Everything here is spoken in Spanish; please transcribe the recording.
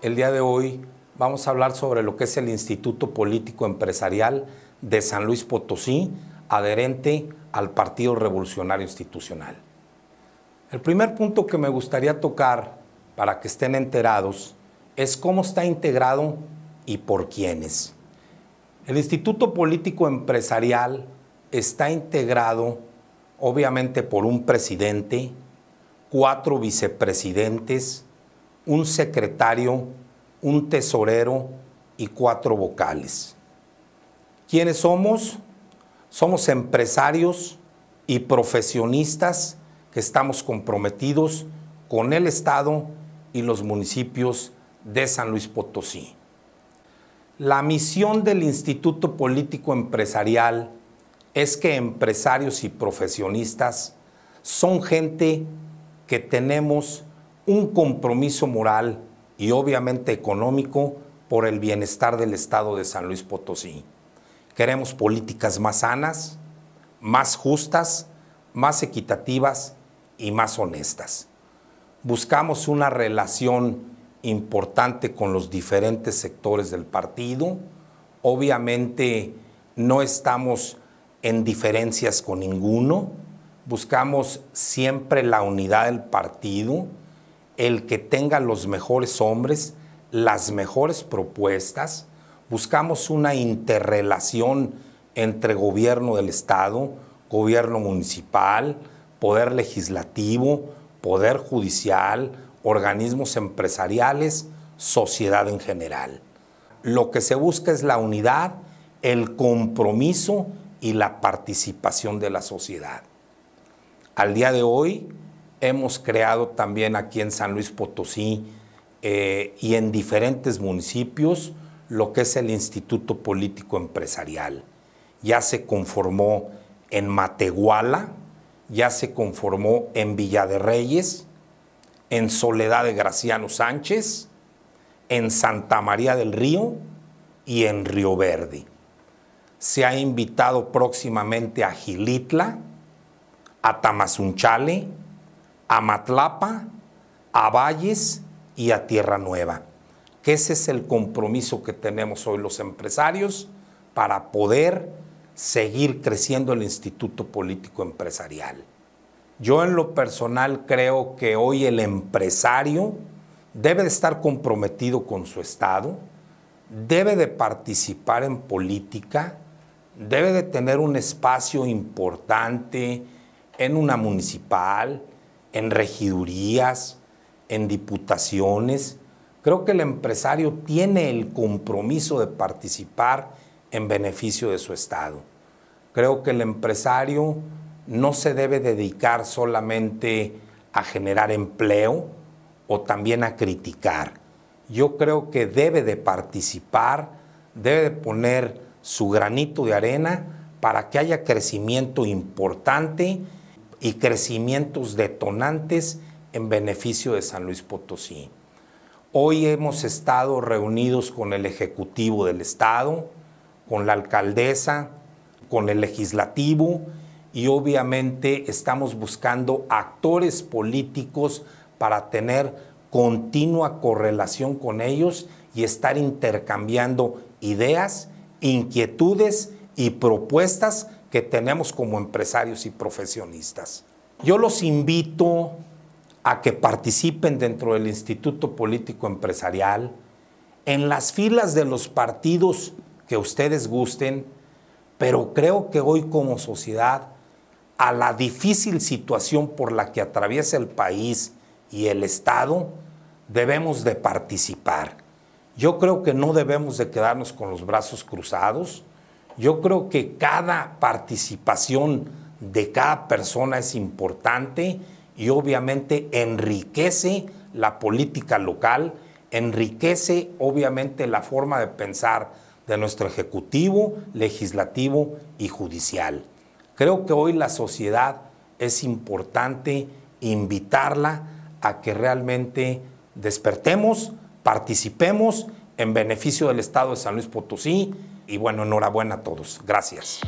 El día de hoy vamos a hablar sobre lo que es el Instituto Político Empresarial de San Luis Potosí, adherente al Partido Revolucionario Institucional. El primer punto que me gustaría tocar para que estén enterados es cómo está integrado y por quiénes. El Instituto Político Empresarial está integrado obviamente por un presidente, cuatro vicepresidentes, un secretario, un tesorero y cuatro vocales. ¿Quiénes somos? Somos empresarios y profesionistas que estamos comprometidos con el Estado y los municipios de San Luis Potosí. La misión del Instituto Político Empresarial es que empresarios y profesionistas son gente que tenemos un compromiso moral y obviamente económico por el bienestar del Estado de San Luis Potosí. Queremos políticas más sanas, más justas, más equitativas y más honestas. Buscamos una relación importante con los diferentes sectores del partido. Obviamente no estamos en diferencias con ninguno. Buscamos siempre la unidad del partido el que tenga los mejores hombres, las mejores propuestas. Buscamos una interrelación entre gobierno del Estado, gobierno municipal, poder legislativo, poder judicial, organismos empresariales, sociedad en general. Lo que se busca es la unidad, el compromiso y la participación de la sociedad. Al día de hoy, Hemos creado también aquí en San Luis Potosí eh, y en diferentes municipios lo que es el Instituto Político Empresarial. Ya se conformó en Matehuala, ya se conformó en Villa de Reyes, en Soledad de Graciano Sánchez, en Santa María del Río y en Río Verde. Se ha invitado próximamente a Gilitla, a Tamasunchale a Matlapa, a Valles y a Tierra Nueva. Que ese es el compromiso que tenemos hoy los empresarios para poder seguir creciendo el Instituto Político Empresarial. Yo en lo personal creo que hoy el empresario debe de estar comprometido con su Estado, debe de participar en política, debe de tener un espacio importante en una municipal, en regidurías, en diputaciones. Creo que el empresario tiene el compromiso de participar en beneficio de su Estado. Creo que el empresario no se debe dedicar solamente a generar empleo o también a criticar. Yo creo que debe de participar, debe de poner su granito de arena para que haya crecimiento importante y crecimientos detonantes en beneficio de San Luis Potosí. Hoy hemos estado reunidos con el Ejecutivo del Estado, con la alcaldesa, con el legislativo y obviamente estamos buscando actores políticos para tener continua correlación con ellos y estar intercambiando ideas, inquietudes y propuestas que tenemos como empresarios y profesionistas. Yo los invito a que participen dentro del Instituto Político Empresarial, en las filas de los partidos que ustedes gusten, pero creo que hoy como sociedad, a la difícil situación por la que atraviesa el país y el Estado, debemos de participar. Yo creo que no debemos de quedarnos con los brazos cruzados, yo creo que cada participación de cada persona es importante y obviamente enriquece la política local, enriquece obviamente la forma de pensar de nuestro ejecutivo, legislativo y judicial. Creo que hoy la sociedad es importante invitarla a que realmente despertemos, participemos en beneficio del Estado de San Luis Potosí. Y bueno, enhorabuena a todos. Gracias.